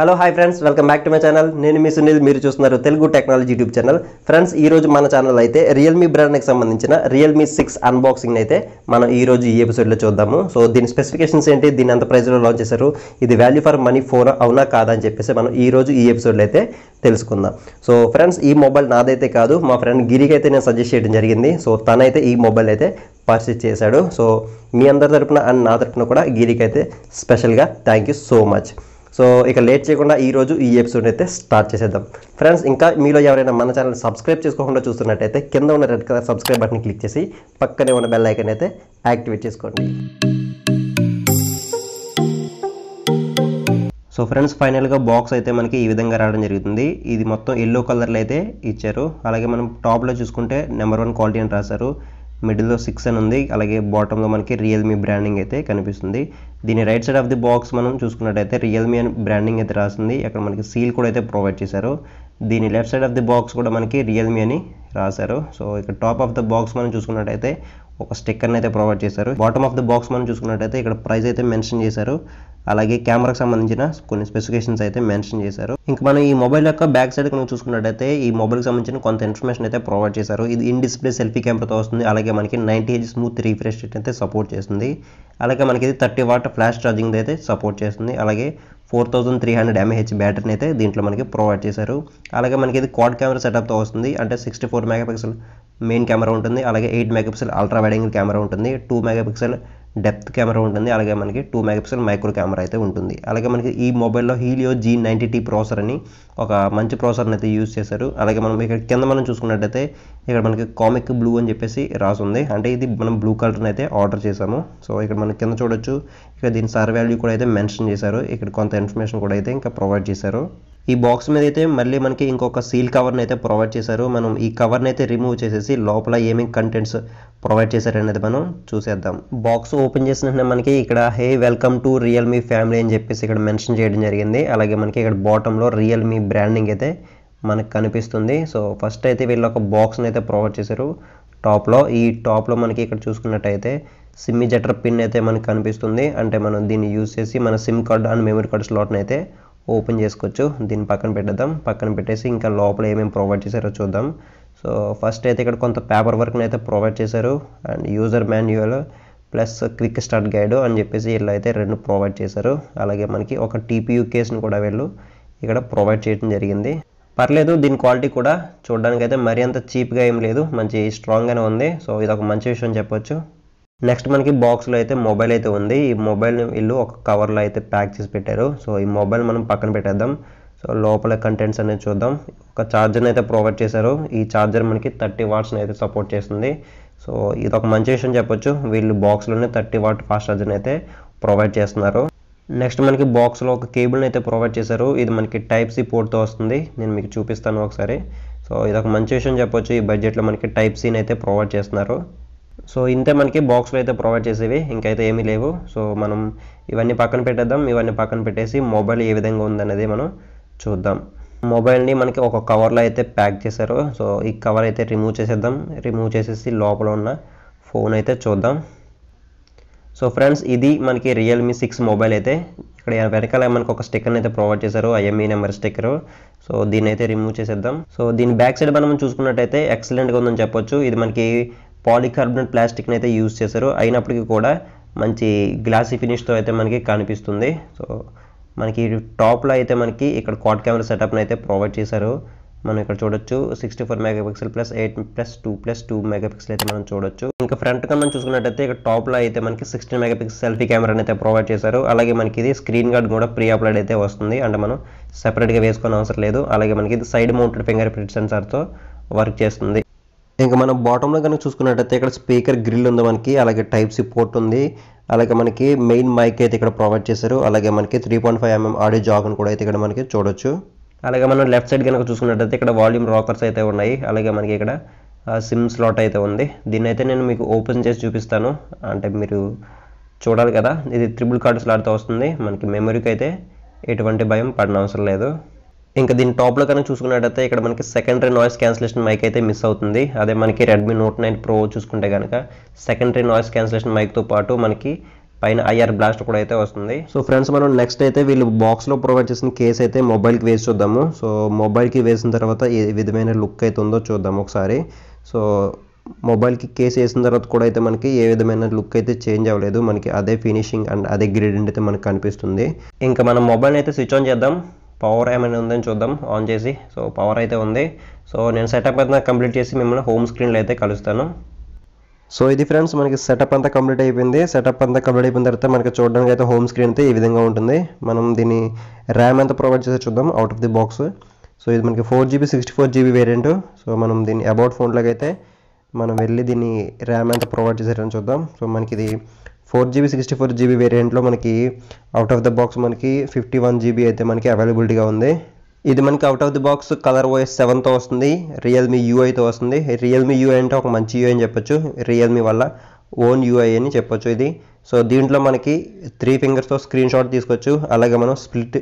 hello hi friends welcome back to my channel నేను మీ సునీల్ మీరు చూస్తున్నారు Telugu technology YouTube channel friends ఈ రోజు మన ఛానల్ అయితే రియల్మీ బ్రాండ్కి సంబంధించిన రియల్మీ సిక్స్ అన్బాక్సింగ్ అయితే మనం ఈ రోజు ఈ ఎపిసోడ్లో చూద్దాము సో దీని స్పెసిఫికేషన్స్ ఏంటి దీని ఎంత ప్రైజ్లో లాంచ్ చేశారు ఇది వాల్యూ ఫర్ మనీ ఫోన్ అవునా కాదా అని చెప్పేసి మనం ఈ రోజు ఈ ఎపిసోడ్లో అయితే తెలుసుకుందాం సో ఫ్రెండ్స్ ఈ మొబైల్ నాదైతే కాదు మా ఫ్రెండ్ గిరికి అయితే నేను సజెస్ట్ చేయడం జరిగింది సో తనైతే ఈ మొబైల్ అయితే పర్చేస్ చేశాడు సో మీ అందరి తరపున అండ్ నా తరపున కూడా గిరికి అయితే స్పెషల్గా thank you so much so ఇక లేట్ చేయకుండా ఈరోజు ఈ ఎపిసోడ్ అయితే స్టార్ట్ చేసేద్దాం ఫ్రెండ్స్ ఇంకా మీలో ఎవరైనా మన ఛానల్ సబ్స్క్రైబ్ చేసుకోకుండా చూస్తున్నట్టయితే కింద ఉన్న red colour subscribe button click చేసి పక్కనే ఉన్న బెల్ ఐకన్ అయితే యాక్టివేట్ చేసుకోండి సో ఫ్రెండ్స్ ఫైనల్గా బాక్స్ అయితే మనకి ఈ విధంగా రావడం జరుగుతుంది ఇది మొత్తం ఎల్లో కలర్లో అయితే ఇచ్చారు అలాగే మనం టాప్లో చూసుకుంటే నెంబర్ వన్ క్వాలిటీ అని రాశారు మిడిల్లో సిక్స్ అని ఉంది అలాగే బాటంలో మనకి రియల్మీ బ్రాండింగ్ అయితే కనిపిస్తుంది దీని right side of the box మనం చూసుకున్నట్టయితే రియల్మీ అని బ్రాండింగ్ అయితే రాసింది అక్కడ మనకి సీల్ కూడా అయితే ప్రొవైడ్ చేశారు దీని left side of the box కూడా మనకి రియల్మీ అని రాశారు సో ఇక్కడ టాప్ ఆఫ్ ద బాక్స్ మనం చూసుకున్నట్టయితే ఒక స్టిక్కర్ని అయితే ప్రొవైడ్ చేశారు బాటమ్ ఆఫ్ ద బాక్స్ మనం చూసుకున్నట్టయితే ఇక్కడ ప్రైస్ అయితే మెన్షన్ చేశారు అలాగే కెమెరాకి సంబంధించిన కొన్ని స్పెసిఫికేషన్స్ అయితే మెన్షన్ చేశారు ఇంకా మనం ఈ మొబైల్ యొక్క బ్యాక్ సైడ్ కనుక చూసుకున్నట్టయితే ఈ మొబైల్కి సంబంధించిన కొంత ఇన్ఫర్మేషన్ అయితే ప్రొవైడ్ చేశారు ఇది ఇన్ డిస్ప్లే సెల్ఫీ కెమెరాతో వస్తుంది అలాగే మనకి ninety H smooth refresh rate అయితే సపోర్ట్ చేస్తుంది అలాగే మనకి ఇది థర్టీ వాట్ ఫ్లాష్ ఛార్జింగ్ అయితే సపోర్ట్ చేస్తుంది అలాగే four thousand three hundred MH బ్యాటరీని అయితే దీంట్లో మనకి ప్రొవైడ్ చేశారు అలాగే మనకి ఇది క్వాడ్ కెమెరా సెటప్తో వస్తుంది అంటే sixty four megapixel main camera ఉంటుంది అలాగే eight megapixel ultra wide angle camera ఉంటుంది టూ మెగాపిక్సెల్ డెప్త్ కెమెరా ఉంటుంది అలాగే మనకి టూ మెగాపిక్సెల్ మైక్రో కెమెరా అయితే ఉంటుంది అలాగే మనకి ఈ మొబైల్లో Helio G ninety T processor అని ఒక మంచి ప్రాసెసర్ని అయితే యూజ్ చేశారు అలాగే మనం ఇక్కడ కింద మనం చూసుకున్నట్టయితే ఇక్కడ మనకి కామిక్ బ్లూ అని చెప్పేసి రాసుంది అంటే ఇది మనం బ్లూ కలర్ని అయితే ఆర్డర్ చేసాము సో ఇక్కడ మనం కింద చూడొచ్చు ఇక దీని సార్ వాల్యూ కూడా అయితే మెన్షన్ చేశారు ఇక్కడ కొంత ఇన్ఫర్మేషన్ కూడా అయితే ఇంకా ప్రొవైడ్ చేశారు ఈ బాక్స్ మీద అయితే మళ్ళీ మనకి ఇంకొక సీల్ కవర్ని అయితే ప్రొవైడ్ చేశారు మనం ఈ కవర్ని అయితే రిమూవ్ చేసేసి లోపల ఏమేమి కంటెంట్స్ ప్రొవైడ్ చేశారనేది మనం చూసేద్దాం బాక్స్ ఓపెన్ చేసిన మనకి ఇక్కడ hey welcome to Realme family అని చెప్పేసి ఇక్కడ మెన్షన్ చేయడం జరిగింది అలాగే మనకి ఇక్కడ బాటంలో రియల్మీ బ్రాండింగ్ అయితే మనకు కనిపిస్తుంది సో ఫస్ట్ అయితే వీళ్ళు ఒక బాక్స్ని అయితే ప్రొవైడ్ చేశారు టాప్లో ఈ టాప్లో మనకి ఇక్కడ చూసుకున్నట్టయితే సిమ్ జటర్ పిన్ అయితే మనకు కనిపిస్తుంది అంటే మనం దీన్ని యూజ్ చేసి మన SIM card and memory card స్లాట్ని అయితే ఓపెన్ చేసుకోవచ్చు దీన్ని పక్కన పెట్టేద్దాం పక్కన పెట్టేసి ఇంకా లోపల ఏమేమి ప్రొవైడ్ చేశారో చూద్దాం సో ఫస్ట్ అయితే ఇక్కడ కొంత పేపర్ వర్క్ని అయితే ప్రొవైడ్ చేశారు and user manual plus quick start guide అని చెప్పేసి ఇలా అయితే రెండు ప్రొవైడ్ చేశారు అలాగే మనకి ఒక టీపీయూ కేసును కూడా వీళ్ళు ఇక్కడ ప్రొవైడ్ చేయడం జరిగింది పర్లేదు దీని క్వాలిటీ కూడా చూడడానికి అయితే మరీ అంత చీప్గా ఏం లేదు మంచి స్ట్రాంగ్గానే ఉంది సో ఇది ఒక మంచి విషయం చెప్పొచ్చు నెక్స్ట్ మనకి బాక్స్లో అయితే మొబైల్ అయితే ఉంది ఈ మొబైల్ వీళ్ళు ఒక కవర్లో అయితే ప్యాక్ చేసి పెట్టారు సో ఈ మొబైల్ మనం పక్కన పెట్టేద్దాం సో లోపల కంటెంట్స్ అనేది చూద్దాం ఒక ఛార్జర్ని అయితే ప్రొవైడ్ చేశారు ఈ ఛార్జర్ మనకి థర్టీ వాట్స్ని అయితే సపోర్ట్ చేస్తుంది సో ఇది ఒక మంచి విషయం చెప్పొచ్చు వీళ్ళు బాక్స్లోనే థర్టీ వాట్ ఫాస్ట్ ఛార్జర్ని అయితే ప్రొవైడ్ చేస్తున్నారు నెక్స్ట్ మనకి బాక్స్లో ఒక కేబుల్ని అయితే ప్రొవైడ్ చేశారు ఇది మనకి టైప్ సి పోర్ట్తో వస్తుంది నేను మీకు చూపిస్తాను ఒకసారి సో ఇది ఒక మంచి విషయం చెప్పొచ్చు ఈ బడ్జెట్లో మనకి టైప్ సీని అయితే ప్రొవైడ్ చేస్తున్నారు సో ఇంతే మనకి బాక్స్లో అయితే ప్రొవైడ్ చేసేవి ఇంకైతే ఏమీ లేవు సో మనం ఇవన్నీ పక్కన పెట్టేద్దాం ఇవన్నీ పక్కన పెట్టేసి మొబైల్ ఏ విధంగా ఉందనేది మనం చూద్దాం మొబైల్ని మనకి ఒక కవర్లో అయితే ప్యాక్ చేశారు సో ఈ కవర్ అయితే రిమూవ్ చేసేద్దాం రిమూవ్ చేసేసి లోపల ఉన్న ఫోన్ అయితే చూద్దాం సో ఫ్రెండ్స్ ఇది మనకి రియల్మీ సిక్స్ మొబైల్ అయితే ఇక్కడ వెనకాల మనకి ఒక స్టిక్కర్ని అయితే ప్రొవైడ్ చేశారు ఐఎంఈ నెంబర్ స్టిక్కర్ సో దీన్ని అయితే రిమూవ్ చేసేద్దాం సో దీని బ్యాక్ సైడ్ మనం చూసుకున్నట్టయితే ఎక్సలెంట్గా ఉందని చెప్పొచ్చు ఇది మనకి పాలికార్బోనేట్ ప్లాస్టిక్ని అయితే యూజ్ చేశారు అయినప్పటికీ కూడా మంచి గ్లాసీ ఫినిష్తో అయితే మనకి కనిపిస్తుంది సో మనకి టాప్లో అయితే మనకి ఇక్కడ క్వాడ్ కెమెరా సెటప్ని అయితే ప్రొవైడ్ చేశారు మనం ఇక్కడ చూడొచ్చు sixty four megapixel plus eight plus two plus two megapixel అయితే మనం చూడొచ్చు ఇంకా ఫ్రంట్ కన్నా మనం చూసుకున్నట్టయితే ఇక్కడ టాప్లో అయితే మనకి సిక్స్టీన్ పిక్సెల్ సెల్ఫీ కెమెరాని అయితే ప్రొవైడ్ చేశారు అలాగే మనకి ఇది స్క్రీన్ గార్డ్ కూడా ప్రీ అప్లైడ్ అయితే వస్తుంది అంటే మనం సెపరేట్గా వేసుకోని అవసరం లేదు అలాగే మనకి ఇది సైడ్ మౌంటెడ్ ఫింగర్ ప్రింట్ సెన్సార్తో వర్క్ చేస్తుంది ఇంకా మనం బాటంలో కనుక చూసుకున్నట్టయితే ఇక్కడ స్పీకర్ గ్రిల్ ఉంది మనకి అలాగే టైప్ సి పోర్ట్ ఉంది అలాగే మనకి మెయిన్ మైక్ అయితే ఇక్కడ ప్రొవైడ్ చేశారు అలాగే మనకి three point five MM audio అని కూడా అయితే ఇక్కడ మనకి చూడొచ్చు అలాగే మనం లెఫ్ట్ సైడ్ కనుక చూసుకున్నట్టయితే ఇక్కడ వాల్యూమ్ రాకర్స్ అయితే ఉన్నాయి అలాగే మనకి ఇక్కడ సిమ్ స్లాట్ అయితే ఉంది దీన్ని అయితే నేను మీకు ఓపెన్ చేసి చూపిస్తాను అంటే మీరు చూడాలి కదా ఇది త్రిబుల్ కార్డ్ స్లాట్తో వస్తుంది మనకి మెమరీకి అయితే ఎటువంటి భయం పడిన అవసరం లేదు ఇంకా దీని టాప్లో కనుక చూసుకున్నట్టయితే ఇక్కడ మనకి సెకండరీ నాయిస్ క్యాన్సిలేషన్ మైక్ అయితే మిస్ అవుతుంది అదే మనకి రెడ్మీ నోట్ నైన్ ప్రో చూసుకుంటే కనుక సెకండరీ నాయిస్ క్యాన్సిలేషన్ మైక్తో పాటు మనకి పైన ఐఆర్ బ్లాస్ట్ కూడా అయితే వస్తుంది సో ఫ్రెండ్స్ మనం నెక్స్ట్ అయితే వీళ్ళు బాక్స్లో ప్రొవైడ్ చేసిన కేసు అయితే మొబైల్కి వేసి చూద్దాము సో మొబైల్కి వేసిన తర్వాత ఏ విధమైన లుక్ అయితే ఉందో చూద్దాము ఒకసారి సో మొబైల్కి కేసు వేసిన తర్వాత కూడా అయితే మనకి ఏ విధమైన లుక్ అయితే చేంజ్ అవ్వలేదు మనకి అదే ఫినిషింగ్ అండ్ అదే గ్రేడెంట్ అయితే మనకు కనిపిస్తుంది ఇంకా మనం మొబైల్ అయితే స్విచ్ ఆన్ చేద్దాం పవర్ ఏమైనా ఉందని చూద్దాం ఆన్ చేసి సో పవర్ అయితే ఉంది సో నేను సెటప్ అయితే కంప్లీట్ చేసి మిమ్మల్ని హోమ్ స్క్రీన్లో అయితే కలుస్తాను సో ఇది ఫ్రెండ్స్ మనకి సెటప్ అంతా కంప్లీట్ అయిపోయింది సెటప్ అంతా కంప్లీట్ అయిపోయిన తర్వాత మనకి చూడడానికి అయితే హోమ్ స్క్రీన్ అయితే ఈ విధంగా ఉంటుంది మనం దీన్ని ర్యామ్ అంతా ప్రొవైడ్ చేసే చూద్దాం out of the box so ఇది మనకి four GB sixty four GB variant so మనం దీన్ని అబౌట్ ఫోన్లోకి అయితే మనం వెళ్ళి దీన్ని ర్యామ్ అంతా ప్రొవైడ్ చేశారని చూద్దాం సో మనకి ఇది four GB sixty four GB వేరియంట్లో మనకి అవుట్ ఆఫ్ ద బాక్స్ మనకి ఫిఫ్టీ వన్ జీబీ అయితే మనకి అవైలబిలిటీగా ఉంది ఇది మనకి out of the box colour OS సెవెన్తో వస్తుంది రియల్మీ యూఐతో వస్తుంది రియల్మీ యూఐ అంటే ఒక మంచి యూఐ అని చెప్పొచ్చు రియల్మీ వల్ల ఓన్ యూఐ అని చెప్పొచ్చు ఇది సో దీంట్లో మనకి త్రీ ఫింగర్స్తో స్క్రీన్ షాట్ తీసుకోవచ్చు అలాగే మనం స్ప్లిట్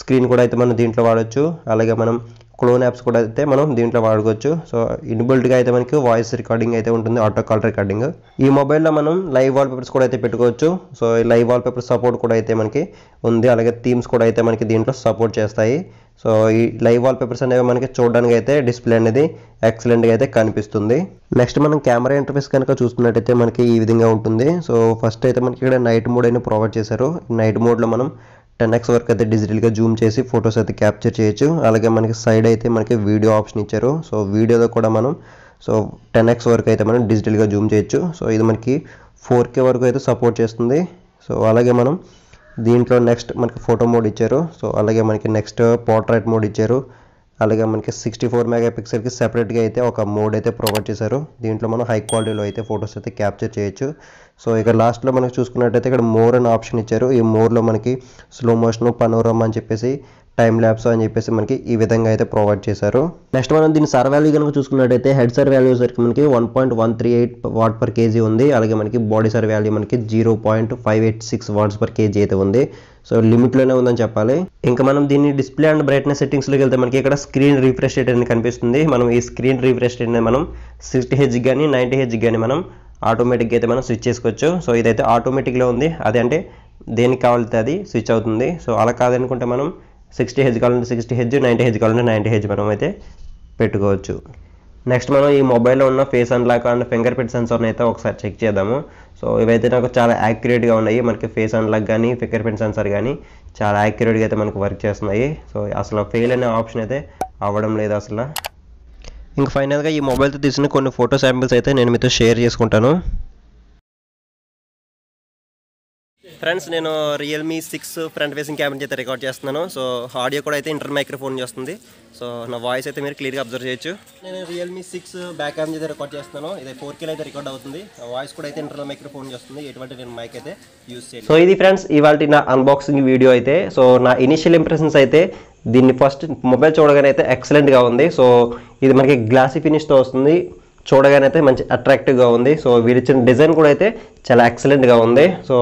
స్క్రీన్ కూడా అయితే మనం దీంట్లో వాడచ్చు అలాగే మనం క్లోన్ యాప్స్ కూడా అయితే మనం దీంట్లో వాడుకోవచ్చు సో ఇన్బుల్ట్గా అయితే మనకి వాయిస్ రికార్డింగ్ అయితే ఉంటుంది ఆటో కాల్ రికార్డింగ్ ఈ మొబైల్లో మనం లైవ్ వాల్ పేపర్స్ కూడా అయితే పెట్టుకోవచ్చు so live wallpaper support కూడా అయితే మనకి ఉంది అలాగే థీమ్స్ కూడా అయితే మనకి దీంట్లో సపోర్ట్ చేస్తాయి సో ఈ లైవ్ వాల్ పేపర్స్ అనేవి మనకి చూడడానికి అయితే డిస్ప్లే అనేది ఎక్సలెంట్గా అయితే కనిపిస్తుంది నెక్స్ట్ మనం కెమెరా ఇంటర్ఫేస్ కనుక చూసుకున్నట్టయితే మనకి ఈ విధంగా ఉంటుంది సో ఫస్ట్ అయితే మనకి ఇక్కడ నైట్ మోడ్ అయినా ప్రొవైడ్ చేశారు నైట్ మోడ్లో మనం టెన్ ఎక్స్ వరకు అయితే డిజిటల్గా జూమ్ చేసి ఫొటోస్ అయితే క్యాప్చర్ చేయొచ్చు అలాగే మనకి సైడ్ అయితే మనకి వీడియో ఆప్షన్ ఇచ్చారు సో వీడియోలో కూడా మనం సో టెన్ ఎక్స్ వరకు అయితే మనం డిజిటల్గా జూమ్ చేయొచ్చు సో ఇది మనకి ఫోర్ కే వరకు అయితే సపోర్ట్ చేస్తుంది సో అలాగే మనం దీంట్లో నెక్స్ట్ మనకి ఫోటో మోడ్ ఇచ్చారు సో అలాగే మనకి నెక్స్ట్ పోర్ట్రైట్ మోడ్ ఇచ్చారు అలాగే మనకి సిక్స్టీ ఫోర్ మెగా పిక్సెల్కి సెపరేట్గా అయితే ఒక మోడ్ అయితే ప్రొవైడ్ చేశారు దీంట్లో మనం హై క్వాలిటీలో అయితే ఫొటోస్ అయితే క్యాప్చర్ చేయొచ్చు సో ఇక్కడ లాస్ట్లో మనకి చూసుకున్నట్టయితే ఇక్కడ మోర్ అని ఆప్షన్ ఇచ్చారు ఈ మోర్లో మనకి స్లో మోషన్ పనోరమ్మ అని చెప్పేసి టైం ల్యాబ్స్ అని చెప్పేసి మనకి ఈ విధంగా అయితే ప్రొవైడ్ చేశారు నెక్స్ట్ మనం దీని సర్ వాల్యూ కనుక చూసుకున్నట్టయితే హెడ్ సర్ వాల్యూ సరికి మనకి one point one three eight watt per kg ఉంది అలాగే మనకి బాడీ సర్ వాల్యూ మనకి zero point five eight six watts per kg అయితే ఉంది సో లిమిట్లోనే ఉందని చెప్పాలి ఇంకా మనం దీన్ని డిస్ప్లే అండ్ బ్రైట్నెస్ సెట్టింగ్స్లోకి వెళ్తే మనకి ఇక్కడ స్క్రీన్ రిఫ్రెష్ రేట్ అనేది కనిపిస్తుంది మనం ఈ స్క్రీన్ రిఫ్రెష్ రేట్ అనేది మనం సిక్స్టీ హెచ్ కానీ నైంటీ హెచ్ కానీ మనం ఆటోమేటిక్గా అయితే మనం స్విచ్ చేసుకోవచ్చు సో ఇదైతే ఆటోమేటిక్లో ఉంది అదే అంటే దేనికి కావాలితే అది స్విచ్ అవుతుంది సో అలా కాదనుకుంటే మనం సిక్స్టీ హెచ్ కావాలంటే సిక్స్టీ హెచ్ నైంటీ హెచ్ కావాలంటే నైంటీ హెచ్ మనం అయితే పెట్టుకోవచ్చు నెక్స్ట్ మనం ఈ మొబైల్లో ఉన్న face unlock and fingerprint సెన్సర్ని అయితే ఒకసారి చెక్ చేద్దాము సో ఇవైతే నాకు చాలా యాక్యురేట్గా ఉన్నాయి మనకి ఫేస్ అన్లాక్ కానీ ఫింగర్ ప్రింట్ సెన్సర్ కానీ చాలా యాక్యురేట్గా అయితే మనకు వర్క్ చేస్తున్నాయి సో అసలు ఫెయిల్ అనే ఆప్షన్ అయితే అవ్వడం లేదు అసలు ఇంకా ఫైనల్గా ఈ మొబైల్తో తీసిన కొన్ని ఫోటో శాంపిల్స్ అయితే నేను మీతో షేర్ చేసుకుంటాను ఫ్రెండ్స్ నేను Realme six front facing camera అయితే రికార్డ్ చేస్తున్నాను సో ఆడియో కూడా అయితే ఇంటర్ మైక్రోఫోన్ చేస్తుంది సో నా వాయిస్ అయితే మీరు క్లియర్గా అబ్జర్వ్ చేయొచ్చు నేను రియల్మీ సిక్స్ బ్యాక్ క్యామ్ అయితే రికార్డ్ చేస్తున్నాను ఇది ఫోర్ కేలో అయితే రికార్డ్ అవుతుంది వాయిస్ కూడా అయితే ఇంటర్ మైక్రోఫోన్ చేస్తుంది ఎటువంటి నేను మైక్ అయితే యూస్ చేయను సో ఇది ఫ్రెండ్స్ ఇవాళ నా అన్బాక్సింగ్ వీడియో అయితే సో నా ఇనిషియల్ ఇంప్రెషన్స్ అయితే దీన్ని ఫస్ట్ మొబైల్ చూడగానే అయితే ఎక్సలెంట్గా ఉంది సో ఇది మనకి గ్లాసీ ఫినిష్తో వస్తుంది చూడగానైతే మంచి అట్రాక్టివ్గా ఉంది సో వీరిచ్చిన డిజైన్ కూడా అయితే చాలా ఎక్సలెంట్గా ఉంది సో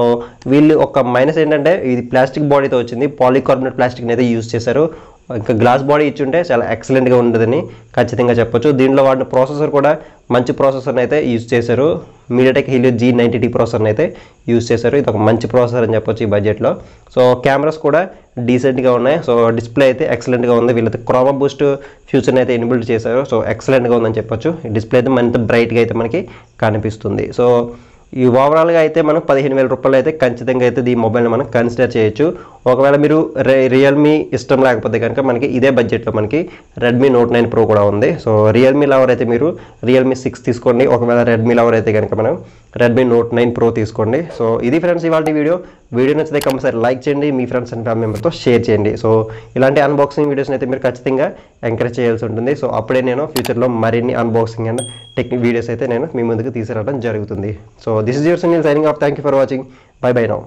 వీళ్ళు ఒక మైనస్ ఏంటంటే ఇది ప్లాస్టిక్ బాడీతో వచ్చింది పాలికార్బోనేట్ ప్లాస్టిక్ని అయితే యూజ్ చేశారు ఇంకా గ్లాస్ బాడీ ఇచ్చి ఉంటే చాలా ఎక్సలెంట్గా ఉండదని ఖచ్చితంగా చెప్పొచ్చు దీంట్లో వాడిన ప్రాసెసర్ కూడా మంచి ప్రాసెసర్ని అయితే యూజ్ చేశారు MediaTek Helio G ninety T ప్రాసెసర్ని అయితే యూజ్ చేశారు ఇది ఒక మంచి ప్రాసెసర్ అని చెప్పొచ్చు ఈ బడ్జెట్లో సో కెమెరాస్ కూడా డీసెంట్గా ఉన్నాయి సో డిస్ప్లే అయితే ఎక్సలెంట్గా ఉంది వీళ్ళైతే క్రోమా బూస్ట్ ఫ్యూచర్ని అయితే ఇన్బిల్డ్ చేశారు సో ఎక్సలెంట్గా ఉందని చెప్పొచ్చు డిస్ప్లే అయితే మరింత బ్రైట్గా అయితే మనకి కనిపిస్తుంది సో ఈ ఓవరాల్గా అయితే మనం పదిహేను వేల రూపాయలు అయితే ఖచ్చితంగా అయితే ఈ మొబైల్ని మనం కన్సిడర్ చేయొచ్చు ఒకవేళ మీరు రియల్మీ ఇష్టం లేకపోతే కనుక మనకి ఇదే బడ్జెట్లో మనకి రెడ్మీ నోట్ నైన్ ప్రో కూడా ఉంది సో రియల్మీ లవర్ అయితే మీరు రియల్మీ సిక్స్ తీసుకోండి ఒకవేళ రెడ్మీ లవర్ అయితే కనుక మనం రెడ్మీ నోట్ నైన్ ప్రో తీసుకోండి సో ఇది ఫ్రెండ్స్ ఇవాళ వీడియో వీడియో నచ్చితే కంపల్సరి లైక్ చేయండి మీ ఫ్రెండ్స్ అండ్ ఫ్యామిలీ మెంబర్తో షేర్ చేయండి సో ఇలాంటి అన్బాక్సింగ్ వీడియోస్ని అయితే మీరు ఖచ్చితంగా ఎంకరేజ్ చేయాల్సి ఉంటుంది సో అప్పుడే నేను ఫ్యూచర్లో మరిన్ని అన్బాక్సింగ్ అండ్ టెక్నిక్ వీడియోస్ అయితే నేను మీ ముందుకు తీసుకురావడం జరుగుతుంది so this is your sing signing off thank for watching bye bye now